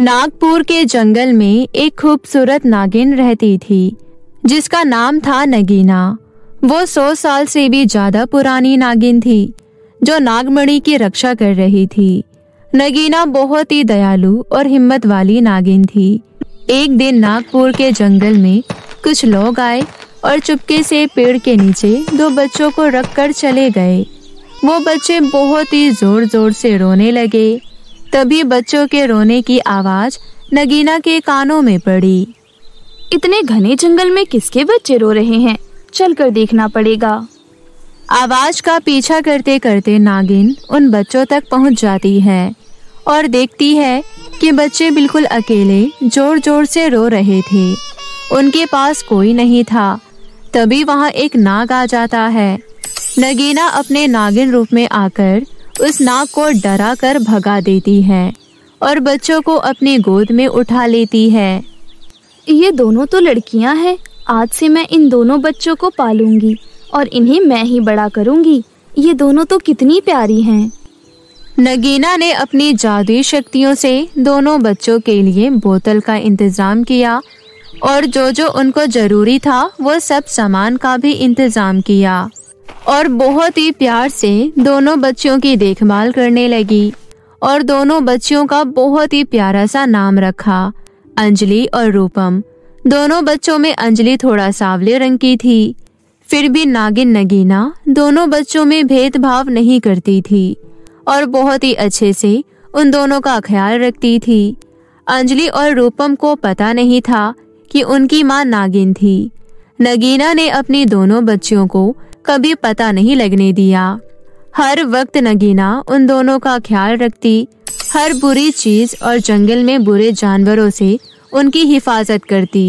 नागपुर के जंगल में एक खूबसूरत नागिन रहती थी जिसका नाम था नगीना वो सौ साल से भी ज्यादा पुरानी नागिन थी जो नागमणि की रक्षा कर रही थी नगीना बहुत ही दयालु और हिम्मत वाली नागिन थी एक दिन नागपुर के जंगल में कुछ लोग आए और चुपके से पेड़ के नीचे दो बच्चों को रख कर चले गए वो बच्चे बहुत ही जोर जोर से रोने लगे तभी बच्चों के रोने की आवाज नगीना के कानों में पड़ी इतने घने जंगल में किसके बच्चे रो रहे हैं चल कर देखना पड़ेगा आवाज का पीछा करते करते नागिन उन बच्चों तक पहुंच जाती है और देखती है कि बच्चे बिल्कुल अकेले जोर जोर से रो रहे थे उनके पास कोई नहीं था तभी वहाँ एक नाग आ जाता है नगीना अपने नागिन रूप में आकर उस नाग को डरा कर भगा देती है और बच्चों को अपने गोद में उठा लेती है ये दोनों तो लड़कियां हैं आज से मैं इन दोनों बच्चों को पालूंगी और इन्हें मैं ही बड़ा करूंगी ये दोनों तो कितनी प्यारी हैं नगीना ने अपनी जादुई शक्तियों से दोनों बच्चों के लिए बोतल का इंतज़ाम किया और जो जो उनको ज़रूरी था वो सब सामान का भी इंतज़ाम किया और बहुत ही प्यार से दोनों बच्चों की देखभाल करने लगी और दोनों बच्चियों का बहुत ही प्यारा सा नाम रखा अंजलि और रूपम दोनों बच्चों में अंजलि थोड़ा सावले रंग की थी फिर भी नागिन नगीना दोनों बच्चों में भेदभाव नहीं करती थी और बहुत ही अच्छे से उन दोनों का ख्याल रखती थी अंजलि और रूपम को पता नहीं था कि उनकी माँ नागिन थी नगीना ने अपनी दोनों बच्चियों को कभी पता नहीं लगने दिया हर वक्त नगीना उन दोनों का ख्याल रखती हर बुरी चीज और जंगल में बुरे जानवरों से उनकी हिफाजत करती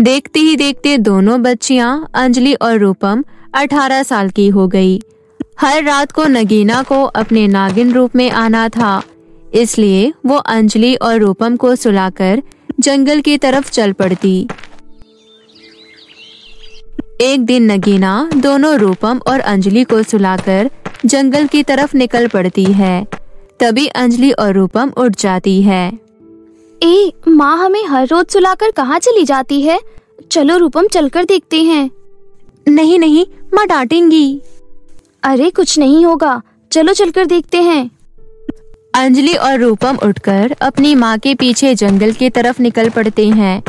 देखते ही देखते दोनों बच्चियां अंजलि और रूपम 18 साल की हो गई हर रात को नगीना को अपने नागिन रूप में आना था इसलिए वो अंजलि और रूपम को सुलाकर जंगल की तरफ चल पड़ती एक दिन नगीना दोनों रूपम और अंजलि को सुलाकर जंगल की तरफ निकल पड़ती है तभी अंजलि और रूपम उठ जाती है ए माँ हमें हर रोज सुलाकर कहाँ चली जाती है चलो रूपम चलकर देखते हैं नहीं नहीं माँ डांटेंगी अरे कुछ नहीं होगा चलो चलकर देखते हैं अंजलि और रूपम उठकर अपनी माँ के पीछे जंगल की तरफ निकल पड़ते हैं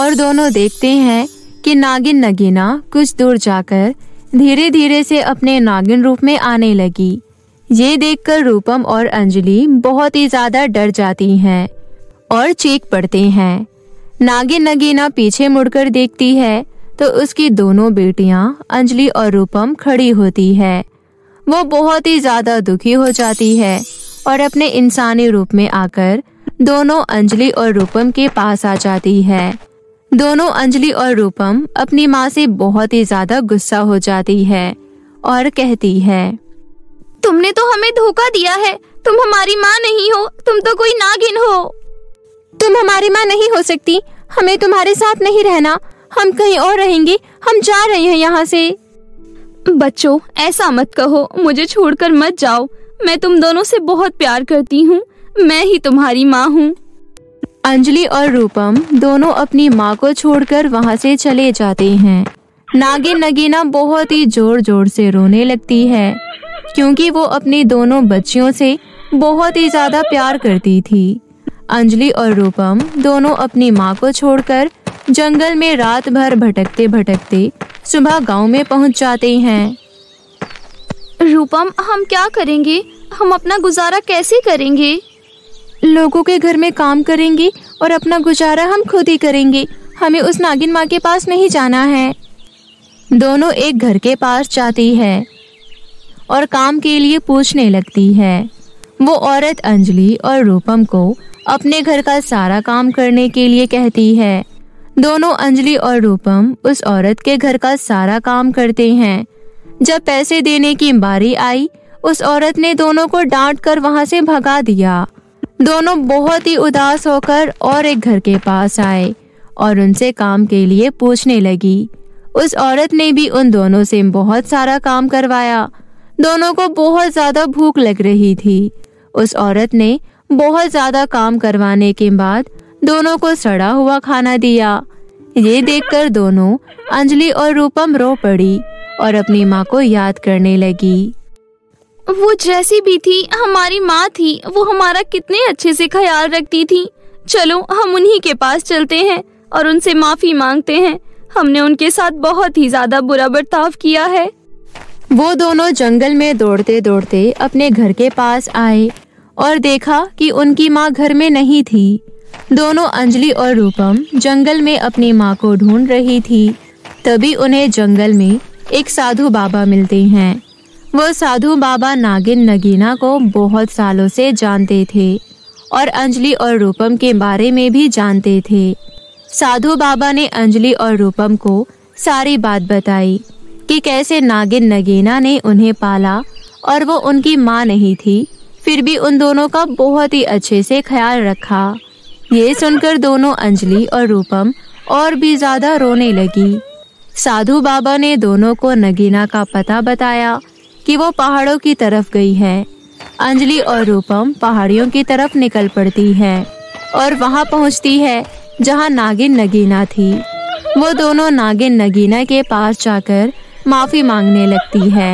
और दोनों देखते हैं कि नागिन नगीना कुछ दूर जाकर धीरे धीरे से अपने नागिन रूप में आने लगी ये देखकर रूपम और अंजलि बहुत ही ज्यादा डर जाती हैं और चीख पड़ते हैं नागिन नगीना पीछे मुड़कर देखती है तो उसकी दोनों बेटियां अंजलि और रूपम खड़ी होती है वो बहुत ही ज्यादा दुखी हो जाती है और अपने इंसानी रूप में आकर दोनों अंजलि और रूपम के पास आ जाती है दोनों अंजलि और रूपम अपनी माँ से बहुत ही ज्यादा गुस्सा हो जाती है और कहती है तुमने तो हमें धोखा दिया है तुम हमारी माँ नहीं हो तुम तो कोई नागिन हो तुम हमारी माँ नहीं हो सकती हमें तुम्हारे साथ नहीं रहना हम कहीं और रहेंगे हम जा रहे हैं यहाँ से बच्चों ऐसा मत कहो मुझे छोड़कर मत जाओ मैं तुम दोनों से बहुत प्यार करती हूँ मैं ही तुम्हारी माँ हूँ अंजलि और रूपम दोनों अपनी माँ को छोड़कर वहाँ से चले जाते हैं नागिन नगीना बहुत ही जोर जोर से रोने लगती है क्योंकि वो अपनी दोनों बच्चियों से बहुत ही ज्यादा प्यार करती थी अंजलि और रूपम दोनों अपनी माँ को छोड़कर जंगल में रात भर भटकते भटकते सुबह गांव में पहुंच जाते हैं रूपम हम क्या करेंगे हम अपना गुजारा कैसे करेंगे लोगों के घर में काम करेंगे और अपना गुजारा हम खुद ही करेंगे हमें उस नागिन माँ के पास नहीं जाना है दोनों एक घर के पास जाती है और काम के लिए पूछने लगती है वो औरत अंजलि और रूपम को अपने घर का सारा काम करने के लिए कहती है दोनों अंजलि और रूपम उस औरत के घर का सारा काम करते हैं जब पैसे देने की बारी आई उस औरत ने दोनों को डांट कर वहां से भगा दिया दोनों बहुत ही उदास होकर और एक घर के पास आए और उनसे काम के लिए पूछने लगी उस औरत ने भी उन दोनों से बहुत सारा काम करवाया दोनों को बहुत ज्यादा भूख लग रही थी उस औरत ने बहुत ज्यादा काम करवाने के बाद दोनों को सड़ा हुआ खाना दिया ये देखकर दोनों अंजलि और रूपम रो पड़ी और अपनी माँ को याद करने लगी वो जैसी भी थी हमारी माँ थी वो हमारा कितने अच्छे से ख्याल रखती थी चलो हम उन्हीं के पास चलते हैं और उनसे माफी मांगते हैं हमने उनके साथ बहुत ही ज्यादा बुरा बर्ताव किया है वो दोनों जंगल में दौड़ते दौड़ते अपने घर के पास आए और देखा कि उनकी माँ घर में नहीं थी दोनों अंजलि और रूपम जंगल में अपनी माँ को ढूंढ रही थी तभी उन्हें जंगल में एक साधु बाबा मिलते हैं वो साधु बाबा नागिन नगीना को बहुत सालों से जानते थे और अंजलि और रूपम के बारे में भी जानते थे साधु बाबा ने अंजलि और रूपम को सारी बात बताई कि कैसे नागिन नगीना ने उन्हें पाला और वो उनकी माँ नहीं थी फिर भी उन दोनों का बहुत ही अच्छे से ख्याल रखा ये सुनकर दोनों अंजलि और रूपम और भी ज्यादा रोने लगी साधु बाबा ने दोनों को नगीना का पता बताया कि वो पहाड़ों की तरफ गई हैं। अंजलि और रूपम पहाड़ियों की तरफ निकल पड़ती हैं और वहाँ पहुँचती है जहाँ नागिन नगीना थी वो दोनों नागिन नगीना के पास जाकर माफ़ी मांगने लगती है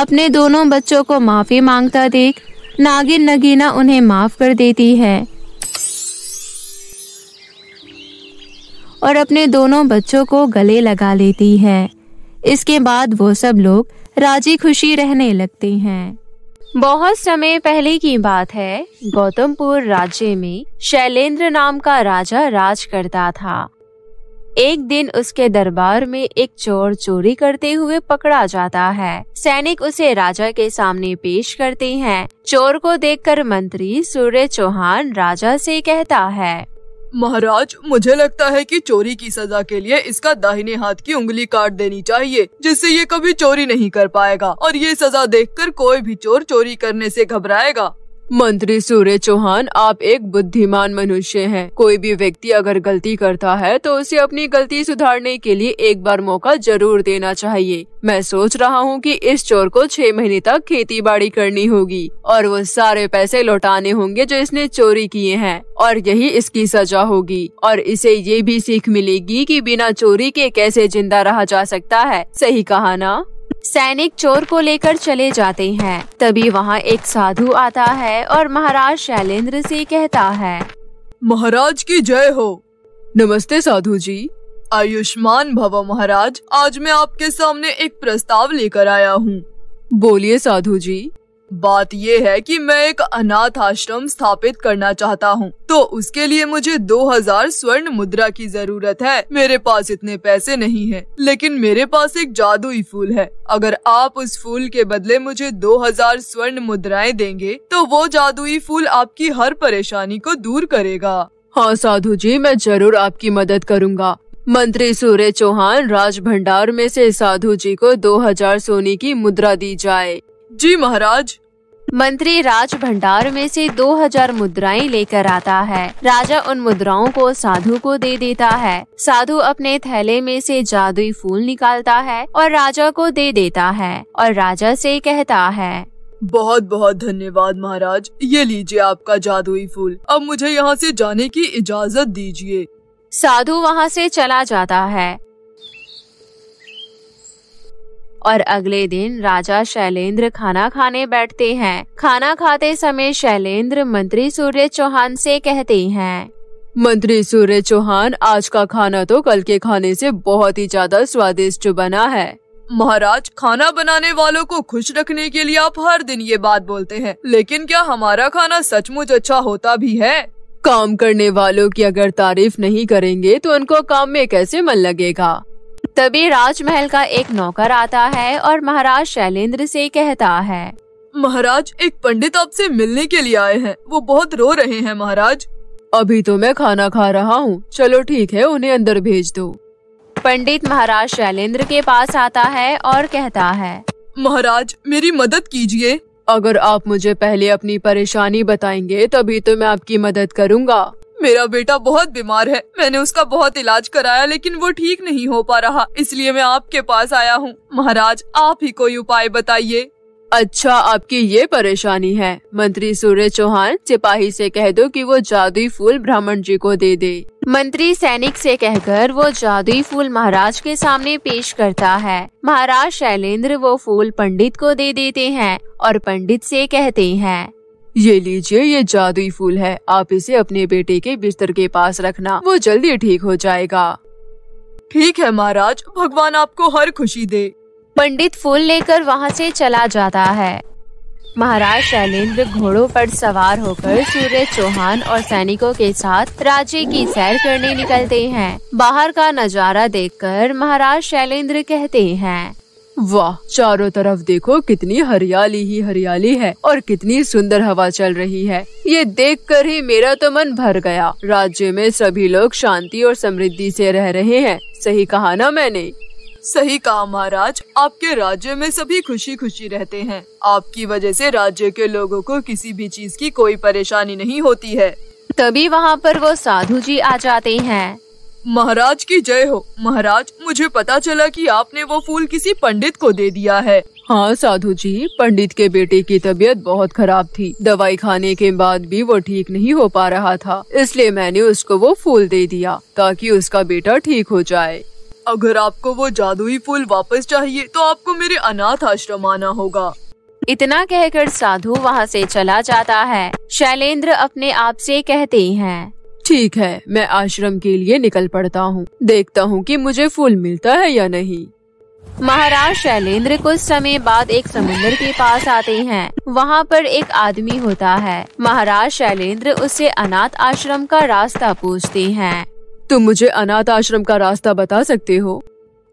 अपने दोनों बच्चों को माफ़ी मांगता देख नागिन नगीना उन्हें माफ़ कर देती है और अपने दोनों बच्चों को गले लगा लेती है इसके बाद वो सब लोग राजी खुशी रहने लगते हैं बहुत समय पहले की बात है गौतमपुर राज्य में शैलेंद्र नाम का राजा राज करता था एक दिन उसके दरबार में एक चोर चोरी करते हुए पकड़ा जाता है सैनिक उसे राजा के सामने पेश करते हैं चोर को देखकर मंत्री सूर्य चौहान राजा से कहता है महाराज मुझे लगता है कि चोरी की सजा के लिए इसका दाहिने हाथ की उंगली काट देनी चाहिए जिससे ये कभी चोरी नहीं कर पाएगा और ये सजा देखकर कोई भी चोर चोरी करने से घबराएगा मंत्री सूर्य चौहान आप एक बुद्धिमान मनुष्य हैं। कोई भी व्यक्ति अगर गलती करता है तो उसे अपनी गलती सुधारने के लिए एक बार मौका जरूर देना चाहिए मैं सोच रहा हूँ कि इस चोर को छह महीने तक खेती बाड़ी करनी होगी और वो सारे पैसे लौटाने होंगे जो इसने चोरी किए हैं और यही इसकी सजा होगी और इसे ये भी सीख मिलेगी कि बिना चोरी के कैसे जिंदा रहा जा सकता है सही कहा ना सैनिक चोर को लेकर चले जाते हैं तभी वहाँ एक साधु आता है और महाराज शैलेंद्र से कहता है महाराज की जय हो नमस्ते साधु जी आयुष्मान भव महाराज आज मैं आपके सामने एक प्रस्ताव लेकर आया हूँ बोलिए साधु जी बात यह है कि मैं एक अनाथ आश्रम स्थापित करना चाहता हूँ तो उसके लिए मुझे 2000 स्वर्ण मुद्रा की जरूरत है मेरे पास इतने पैसे नहीं है लेकिन मेरे पास एक जादुई फूल है अगर आप उस फूल के बदले मुझे 2000 स्वर्ण मुद्राएं देंगे तो वो जादुई फूल आपकी हर परेशानी को दूर करेगा हाँ साधु जी मैं जरूर आपकी मदद करूँगा मंत्री सूर्य चौहान राज भंडार में से साधु जी को 2000 सोने की मुद्रा दी जाए जी महाराज मंत्री राज भंडार में से 2000 मुद्राएं लेकर आता है राजा उन मुद्राओं को साधु को दे देता है साधु अपने थैले में से जादुई फूल निकालता है और राजा को दे देता है और राजा से कहता है बहुत बहुत धन्यवाद महाराज ये लीजिए आपका जादुई फूल अब मुझे यहाँ से जाने की इजाज़त दीजिए साधु वहाँ से चला जाता है और अगले दिन राजा शैलेंद्र खाना खाने बैठते हैं खाना खाते समय शैलेंद्र मंत्री सूर्य चौहान से कहते हैं मंत्री सूर्य चौहान आज का खाना तो कल के खाने से बहुत ही ज्यादा स्वादिष्ट बना है महाराज खाना बनाने वालों को खुश रखने के लिए आप हर दिन ये बात बोलते हैं लेकिन क्या हमारा खाना सचमुच अच्छा होता भी है काम करने वालों की अगर तारीफ नहीं करेंगे तो उनको काम में कैसे मन लगेगा तभी राजमहल का एक नौकर आता है और महाराज शैलेंद्र से कहता है महाराज एक पंडित आपसे मिलने के लिए आए हैं वो बहुत रो रहे हैं महाराज अभी तो मैं खाना खा रहा हूँ चलो ठीक है उन्हें अंदर भेज दो पंडित महाराज शैलेंद्र के पास आता है और कहता है महाराज मेरी मदद कीजिए अगर आप मुझे पहले अपनी परेशानी बताएंगे तभी तो मैं आपकी मदद करूँगा मेरा बेटा बहुत बीमार है मैंने उसका बहुत इलाज कराया लेकिन वो ठीक नहीं हो पा रहा इसलिए मैं आपके पास आया हूँ महाराज आप ही कोई उपाय बताइए अच्छा आपकी ये परेशानी है मंत्री सूर्य चौहान सिपाही से कह दो कि वो जादुई फूल ब्राह्मण जी को दे दे मंत्री सैनिक से कहकर वो जादुई फूल महाराज के सामने पेश करता है महाराज शैलेंद्र वो फूल पंडित को दे देते हैं और पंडित से कहते हैं ये लीजिए ये जादुई फूल है आप इसे अपने बेटे के बिस्तर के पास रखना वो जल्दी ठीक हो जाएगा ठीक है महाराज भगवान आपको हर खुशी दे पंडित फूल लेकर वहाँ से चला जाता है महाराज शैलेंद्र घोड़ों पर सवार होकर सूर्य चौहान और सैनिकों के साथ राज्य की सैर करने निकलते हैं बाहर का नजारा देखकर महाराज शैलेंद्र कहते हैं वाह चारों तरफ देखो कितनी हरियाली ही हरियाली है और कितनी सुंदर हवा चल रही है ये देखकर ही मेरा तो मन भर गया राज्य में सभी लोग शांति और समृद्धि से रह रहे हैं सही कहा ना मैंने सही कहा महाराज आपके राज्य में सभी खुशी खुशी रहते हैं आपकी वजह से राज्य के लोगों को किसी भी चीज की कोई परेशानी नहीं होती है तभी वहाँ पर वो साधु जी आ जाते हैं महाराज की जय हो महाराज मुझे पता चला कि आपने वो फूल किसी पंडित को दे दिया है हाँ साधु जी पंडित के बेटे की तबीयत बहुत खराब थी दवाई खाने के बाद भी वो ठीक नहीं हो पा रहा था इसलिए मैंने उसको वो फूल दे दिया ताकि उसका बेटा ठीक हो जाए अगर आपको वो जादुई फूल वापस चाहिए तो आपको मेरे अनाथ आश्रम आना होगा इतना कहकर साधु वहाँ से चला जाता है शैलेंद्र अपने आप से कहते हैं ठीक है मैं आश्रम के लिए निकल पड़ता हूँ देखता हूँ कि मुझे फूल मिलता है या नहीं महाराज शैलेंद्र कुछ समय बाद एक समुन्द्र के पास आते हैं वहाँ पर एक आदमी होता है महाराज शैलेंद्र उसे अनाथ आश्रम का रास्ता पूछते हैं तुम मुझे अनाथ आश्रम का रास्ता बता सकते हो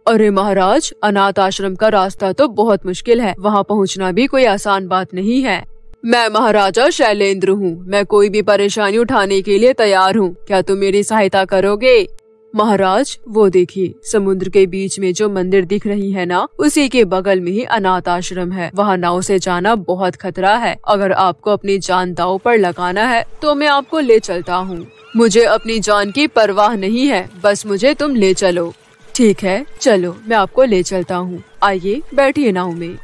अरे महाराज अनाथ आश्रम का रास्ता तो बहुत मुश्किल है वहाँ पहुँचना भी कोई आसान बात नहीं है मैं महाराजा शैलेंद्र हूँ मैं कोई भी परेशानी उठाने के लिए तैयार हूँ क्या तुम मेरी सहायता करोगे महाराज वो देखिए समुद्र के बीच में जो मंदिर दिख रही है ना उसी के बगल में ही अनाथ आश्रम है वहाँ नाव से जाना बहुत खतरा है अगर आपको अपनी जान दाव पर लगाना है तो मैं आपको ले चलता हूँ मुझे अपनी जान की परवाह नहीं है बस मुझे तुम ले चलो ठीक है चलो मैं आपको ले चलता हूँ आइए बैठिए नाव में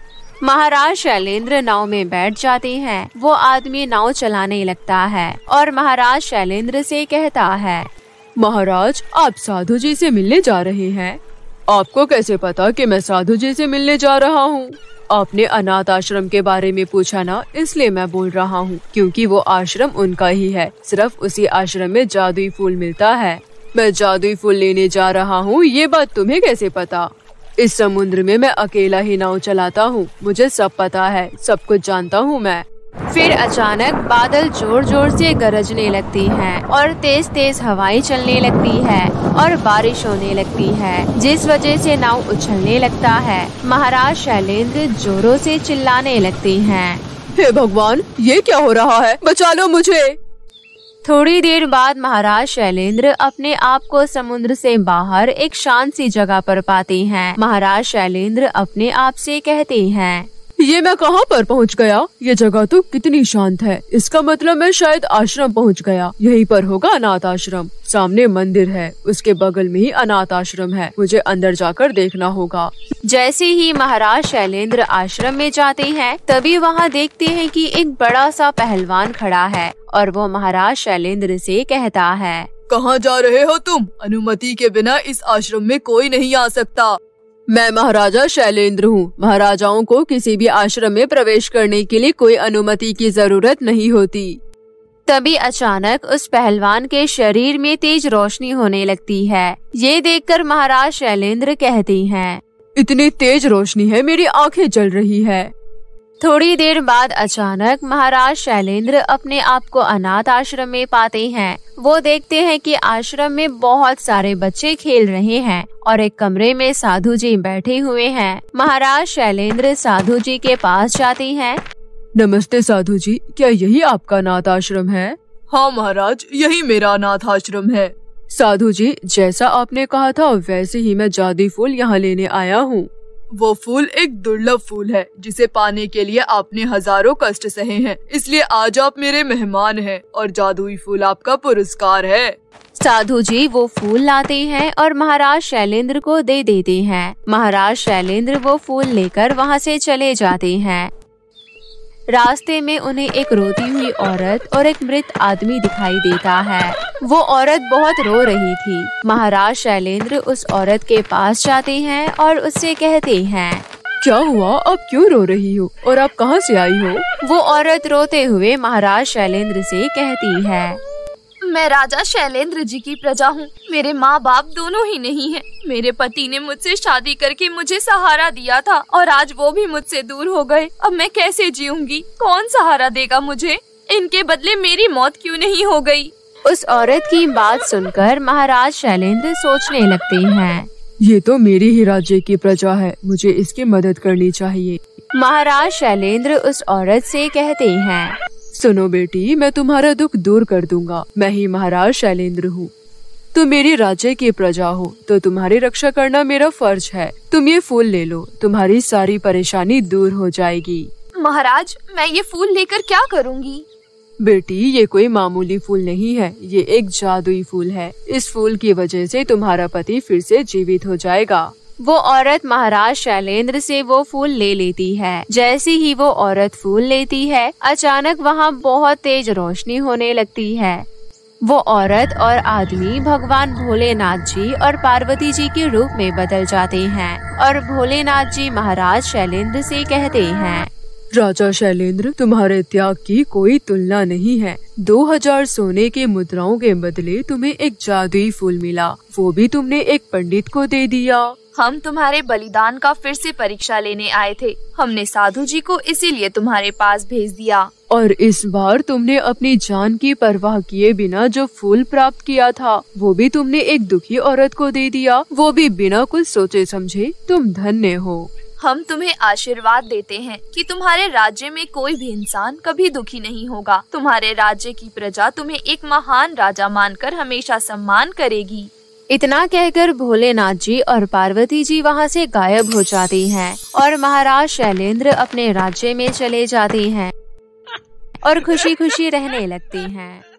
महाराज शैलेंद्र नाव में बैठ जाते हैं वो आदमी नाव चलाने लगता है और महाराज शैलेंद्र से कहता है महाराज आप साधु जी से मिलने जा रहे हैं आपको कैसे पता कि मैं साधु जी से मिलने जा रहा हूँ आपने अनाथ आश्रम के बारे में पूछा ना इसलिए मैं बोल रहा हूँ क्योंकि वो आश्रम उनका ही है सिर्फ उसी आश्रम में जादुई फूल मिलता है मैं जादुई फूल लेने जा रहा हूँ ये बात तुम्हें कैसे पता इस समुद्र में मैं अकेला ही नाव चलाता हूँ मुझे सब पता है सब कुछ जानता हूँ मैं फिर अचानक बादल जोर जोर से गरजने लगती हैं और तेज तेज हवाएं चलने लगती है और बारिश होने लगती है जिस वजह से नाव उछलने लगता है महाराज शैलेंद्र जोरों से चिल्लाने लगती हैं हे भगवान ये क्या हो रहा है बचा लो मुझे थोड़ी देर बाद महाराज शैलेंद्र अपने आप को समुद्र से बाहर एक शांत सी जगह पर पाते हैं महाराज शैलेंद्र अपने आप से कहते हैं ये मैं कहाँ पर पहुँच गया ये जगह तो कितनी शांत है इसका मतलब मैं शायद आश्रम पहुँच गया यहीं पर होगा अनाथ आश्रम सामने मंदिर है उसके बगल में ही अनाथ आश्रम है मुझे अंदर जाकर देखना होगा जैसे ही महाराज शैलेंद्र आश्रम में जाते हैं तभी वहाँ देखते हैं कि एक बड़ा सा पहलवान खड़ा है और वो महाराज शैलेंद्र से कहता है कहाँ जा रहे हो तुम अनुमति के बिना इस आश्रम में कोई नहीं आ सकता मैं महाराजा शैलेंद्र हूँ महाराजाओं को किसी भी आश्रम में प्रवेश करने के लिए कोई अनुमति की जरूरत नहीं होती तभी अचानक उस पहलवान के शरीर में तेज रोशनी होने लगती है ये देखकर महाराज शैलेंद्र कहती हैं। इतनी तेज रोशनी है मेरी आंखें जल रही है थोड़ी देर बाद अचानक महाराज शैलेंद्र अपने आप को अनाथ आश्रम में पाते हैं वो देखते हैं कि आश्रम में बहुत सारे बच्चे खेल रहे हैं और एक कमरे में साधु जी बैठे हुए हैं महाराज शैलेंद्र साधु जी के पास जाते हैं नमस्ते साधु जी क्या यही आपका अनाथ आश्रम है हाँ महाराज यही मेरा अनाथ आश्रम है साधु जी जैसा आपने कहा था वैसे ही मैं जादू फूल यहाँ लेने आया हूँ वो फूल एक दुर्लभ फूल है जिसे पाने के लिए आपने हजारों कष्ट सहे हैं इसलिए आज आप मेरे मेहमान हैं और जादुई फूल आपका पुरस्कार है साधु जी वो फूल लाते हैं और महाराज शैलेंद्र को दे देते हैं महाराज शैलेंद्र वो फूल लेकर वहाँ से चले जाते हैं रास्ते में उन्हें एक रोती हुई औरत और एक मृत आदमी दिखाई देता है वो औरत बहुत रो रही थी महाराज शैलेंद्र उस औरत के पास जाते हैं और उससे कहते हैं क्या हुआ आप क्यों रो रही हो और आप कहाँ से आई हो वो औरत रोते हुए महाराज शैलेंद्र से कहती है मैं राजा शैलेंद्र जी की प्रजा हूँ मेरे माँ बाप दोनों ही नहीं हैं। मेरे पति ने मुझसे शादी करके मुझे सहारा दिया था और आज वो भी मुझसे दूर हो गए अब मैं कैसे जीऊँगी कौन सहारा देगा मुझे इनके बदले मेरी मौत क्यों नहीं हो गई? उस औरत की बात सुनकर महाराज शैलेंद्र सोचने लगते हैं ये तो मेरे ही राज्य की प्रजा है मुझे इसकी मदद करनी चाहिए महाराज शैलेंद्र उस औरत से कहते हैं सुनो बेटी मैं तुम्हारा दुख दूर कर दूंगा मैं ही महाराज शैलेंद्र हूँ तुम मेरे राज्य की प्रजा हो तो तुम्हारी रक्षा करना मेरा फर्ज है तुम ये फूल ले लो तुम्हारी सारी परेशानी दूर हो जाएगी महाराज मैं ये फूल लेकर क्या करूँगी बेटी ये कोई मामूली फूल नहीं है ये एक जादुई फूल है इस फूल की वजह से तुम्हारा पति फिर से जीवित हो जाएगा वो औरत महाराज शैलेंद्र से वो फूल ले लेती है जैसे ही वो औरत फूल लेती है अचानक वहाँ बहुत तेज रोशनी होने लगती है वो औरत और आदमी भगवान भोलेनाथ जी और पार्वती जी के रूप में बदल जाते हैं और भोलेनाथ जी महाराज शैलेंद्र से कहते हैं राजा शैलेंद्र तुम्हारे त्याग की कोई तुलना नहीं है दो हजार सोने के मुद्राओं के बदले तुम्हें एक जादुई फूल मिला वो भी तुमने एक पंडित को दे दिया हम तुम्हारे बलिदान का फिर से परीक्षा लेने आए थे हमने साधु जी को इसीलिए तुम्हारे पास भेज दिया और इस बार तुमने अपनी जान की परवाह किए बिना जो फूल प्राप्त किया था वो भी तुमने एक दुखी औरत को दे दिया वो भी बिना कुछ सोचे समझे तुम धन्य हो हम तुम्हें आशीर्वाद देते हैं कि तुम्हारे राज्य में कोई भी इंसान कभी दुखी नहीं होगा तुम्हारे राज्य की प्रजा तुम्हें एक महान राजा मानकर हमेशा सम्मान करेगी इतना कहकर भोलेनाथ जी और पार्वती जी वहाँ से गायब हो जाती हैं और महाराज शैलेंद्र अपने राज्य में चले जाते हैं और खुशी खुशी रहने लगते हैं